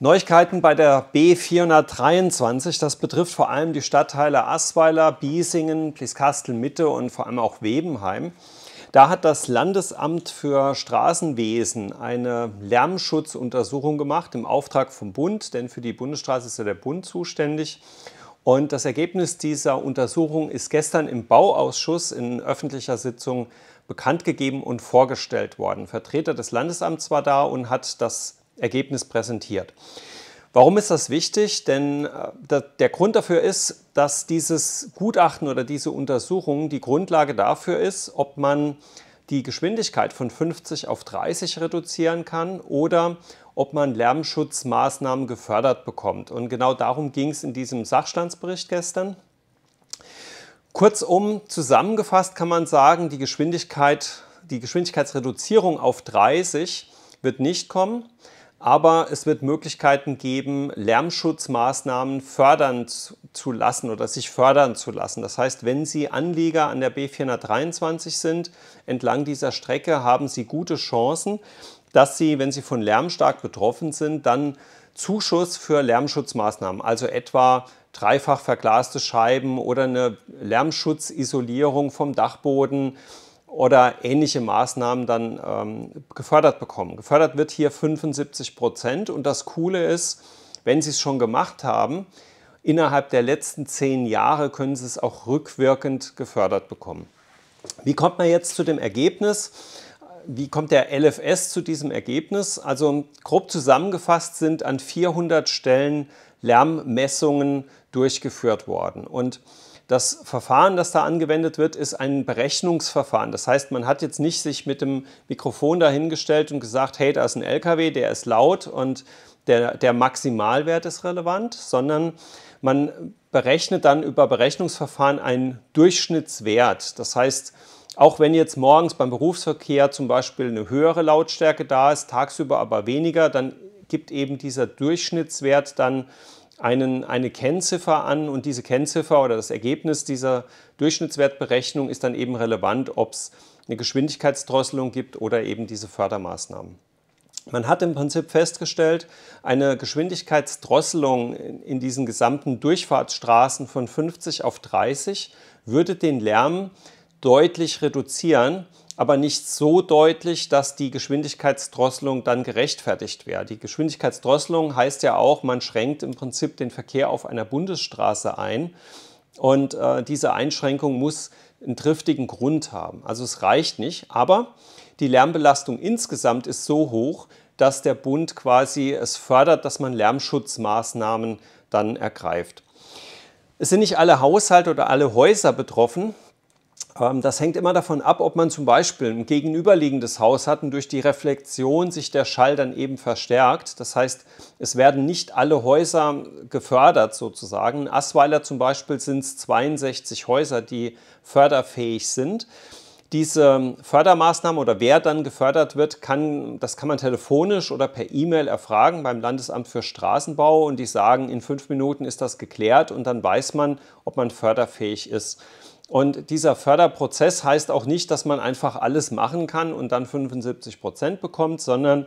Neuigkeiten bei der B423, das betrifft vor allem die Stadtteile Asweiler, Biesingen, Plieskastel-Mitte und vor allem auch Webenheim. Da hat das Landesamt für Straßenwesen eine Lärmschutzuntersuchung gemacht im Auftrag vom Bund, denn für die Bundesstraße ist ja der Bund zuständig. Und das Ergebnis dieser Untersuchung ist gestern im Bauausschuss in öffentlicher Sitzung bekannt gegeben und vorgestellt worden. Vertreter des Landesamts war da und hat das Ergebnis präsentiert. Warum ist das wichtig? Denn äh, der Grund dafür ist, dass dieses Gutachten oder diese Untersuchung die Grundlage dafür ist, ob man die Geschwindigkeit von 50 auf 30 reduzieren kann oder ob man Lärmschutzmaßnahmen gefördert bekommt. Und genau darum ging es in diesem Sachstandsbericht gestern. Kurzum zusammengefasst kann man sagen, die Geschwindigkeit, die Geschwindigkeitsreduzierung auf 30 wird nicht kommen aber es wird Möglichkeiten geben, Lärmschutzmaßnahmen fördern zu lassen oder sich fördern zu lassen. Das heißt, wenn Sie Anlieger an der B423 sind, entlang dieser Strecke haben Sie gute Chancen, dass Sie, wenn Sie von Lärm stark betroffen sind, dann Zuschuss für Lärmschutzmaßnahmen, also etwa dreifach verglaste Scheiben oder eine Lärmschutzisolierung vom Dachboden, oder ähnliche Maßnahmen dann ähm, gefördert bekommen. Gefördert wird hier 75 Prozent und das Coole ist, wenn Sie es schon gemacht haben, innerhalb der letzten zehn Jahre können Sie es auch rückwirkend gefördert bekommen. Wie kommt man jetzt zu dem Ergebnis? Wie kommt der LFS zu diesem Ergebnis? Also grob zusammengefasst sind an 400 Stellen Lärmmessungen durchgeführt worden und das Verfahren, das da angewendet wird, ist ein Berechnungsverfahren. Das heißt, man hat jetzt nicht sich mit dem Mikrofon dahingestellt und gesagt, hey, da ist ein LKW, der ist laut und der, der Maximalwert ist relevant, sondern man berechnet dann über Berechnungsverfahren einen Durchschnittswert. Das heißt, auch wenn jetzt morgens beim Berufsverkehr zum Beispiel eine höhere Lautstärke da ist, tagsüber aber weniger, dann gibt eben dieser Durchschnittswert dann einen, eine Kennziffer an und diese Kennziffer oder das Ergebnis dieser Durchschnittswertberechnung ist dann eben relevant, ob es eine Geschwindigkeitsdrosselung gibt oder eben diese Fördermaßnahmen. Man hat im Prinzip festgestellt, eine Geschwindigkeitsdrosselung in diesen gesamten Durchfahrtsstraßen von 50 auf 30 würde den Lärm deutlich reduzieren, aber nicht so deutlich, dass die Geschwindigkeitsdrosselung dann gerechtfertigt wäre. Die Geschwindigkeitsdrosselung heißt ja auch, man schränkt im Prinzip den Verkehr auf einer Bundesstraße ein. Und äh, diese Einschränkung muss einen triftigen Grund haben. Also es reicht nicht, aber die Lärmbelastung insgesamt ist so hoch, dass der Bund quasi es fördert, dass man Lärmschutzmaßnahmen dann ergreift. Es sind nicht alle Haushalte oder alle Häuser betroffen, ähm, das hängt immer davon ab, ob man zum Beispiel ein gegenüberliegendes Haus hat und durch die Reflexion sich der Schall dann eben verstärkt. Das heißt, es werden nicht alle Häuser gefördert sozusagen. In Asweiler zum Beispiel sind es 62 Häuser, die förderfähig sind. Diese Fördermaßnahmen oder wer dann gefördert wird, kann, das kann man telefonisch oder per E-Mail erfragen beim Landesamt für Straßenbau und die sagen, in fünf Minuten ist das geklärt und dann weiß man, ob man förderfähig ist. Und dieser Förderprozess heißt auch nicht, dass man einfach alles machen kann und dann 75 Prozent bekommt, sondern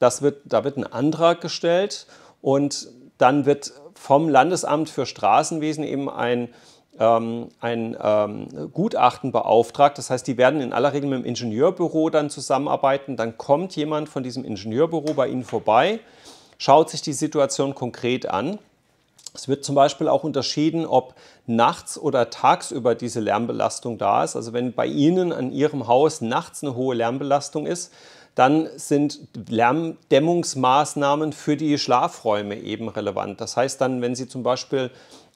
das wird, da wird ein Antrag gestellt und dann wird vom Landesamt für Straßenwesen eben ein ähm, ein ähm, Gutachten beauftragt. Das heißt, die werden in aller Regel mit dem Ingenieurbüro dann zusammenarbeiten. Dann kommt jemand von diesem Ingenieurbüro bei Ihnen vorbei, schaut sich die Situation konkret an. Es wird zum Beispiel auch unterschieden, ob nachts oder tagsüber diese Lärmbelastung da ist. Also wenn bei Ihnen an Ihrem Haus nachts eine hohe Lärmbelastung ist, dann sind Lärmdämmungsmaßnahmen für die Schlafräume eben relevant. Das heißt dann, wenn Sie zum Beispiel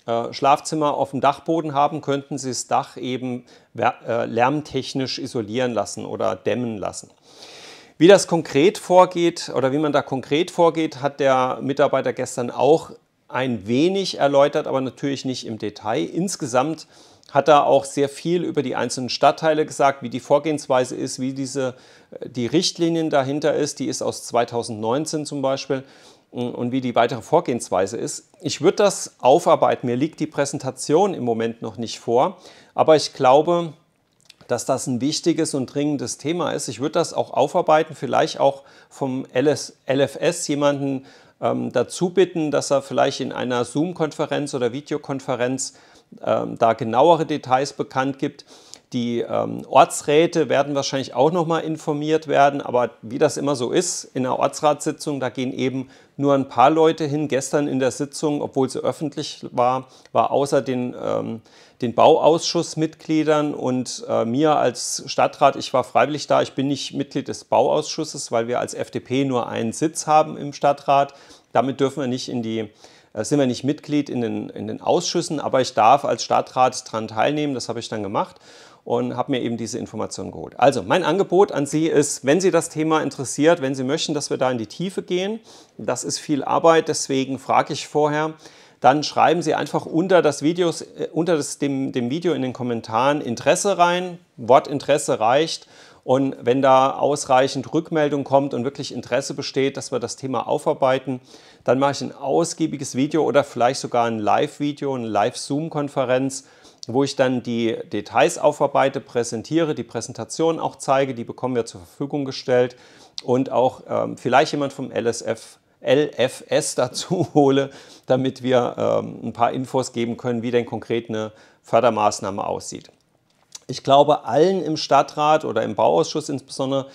äh, Schlafzimmer auf dem Dachboden haben, könnten Sie das Dach eben äh, lärmtechnisch isolieren lassen oder dämmen lassen. Wie das konkret vorgeht oder wie man da konkret vorgeht, hat der Mitarbeiter gestern auch ein wenig erläutert, aber natürlich nicht im Detail. Insgesamt hat er auch sehr viel über die einzelnen Stadtteile gesagt, wie die Vorgehensweise ist, wie diese, äh, die Richtlinien dahinter ist. Die ist aus 2019 zum Beispiel und wie die weitere Vorgehensweise ist. Ich würde das aufarbeiten. Mir liegt die Präsentation im Moment noch nicht vor, aber ich glaube, dass das ein wichtiges und dringendes Thema ist. Ich würde das auch aufarbeiten, vielleicht auch vom LS, LFS jemanden ähm, dazu bitten, dass er vielleicht in einer Zoom-Konferenz oder Videokonferenz ähm, da genauere Details bekannt gibt. Die ähm, Ortsräte werden wahrscheinlich auch noch mal informiert werden, aber wie das immer so ist, in einer Ortsratssitzung, da gehen eben nur ein paar Leute hin. Gestern in der Sitzung, obwohl sie öffentlich war, war außer den, ähm, den Bauausschussmitgliedern und äh, mir als Stadtrat, ich war freiwillig da, ich bin nicht Mitglied des Bauausschusses, weil wir als FDP nur einen Sitz haben im Stadtrat. Damit dürfen wir nicht in die äh, sind wir nicht Mitglied in den, in den Ausschüssen, aber ich darf als Stadtrat daran teilnehmen, das habe ich dann gemacht und habe mir eben diese Informationen geholt. Also mein Angebot an Sie ist, wenn Sie das Thema interessiert, wenn Sie möchten, dass wir da in die Tiefe gehen, das ist viel Arbeit, deswegen frage ich vorher, dann schreiben Sie einfach unter, das Videos, äh, unter das, dem, dem Video in den Kommentaren Interesse rein, Wort Interesse reicht und wenn da ausreichend Rückmeldung kommt und wirklich Interesse besteht, dass wir das Thema aufarbeiten, dann mache ich ein ausgiebiges Video oder vielleicht sogar ein Live-Video, eine Live-Zoom-Konferenz, wo ich dann die Details aufarbeite, präsentiere, die Präsentation auch zeige, die bekommen wir zur Verfügung gestellt und auch ähm, vielleicht jemand vom LSF, LFS dazu hole, damit wir ähm, ein paar Infos geben können, wie denn konkret eine Fördermaßnahme aussieht. Ich glaube, allen im Stadtrat oder im Bauausschuss insbesondere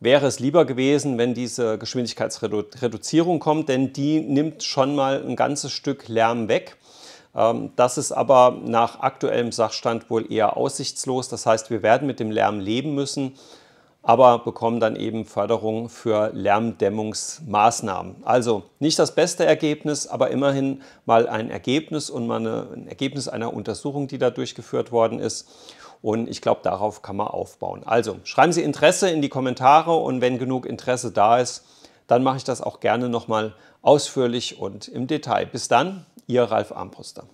wäre es lieber gewesen, wenn diese Geschwindigkeitsreduzierung kommt, denn die nimmt schon mal ein ganzes Stück Lärm weg. Ähm, das ist aber nach aktuellem Sachstand wohl eher aussichtslos. Das heißt, wir werden mit dem Lärm leben müssen, aber bekommen dann eben Förderung für Lärmdämmungsmaßnahmen. Also nicht das beste Ergebnis, aber immerhin mal ein Ergebnis und mal ein Ergebnis einer Untersuchung, die da durchgeführt worden ist. Und ich glaube, darauf kann man aufbauen. Also schreiben Sie Interesse in die Kommentare und wenn genug Interesse da ist, dann mache ich das auch gerne nochmal ausführlich und im Detail. Bis dann. Ihr Ralf Armbruster.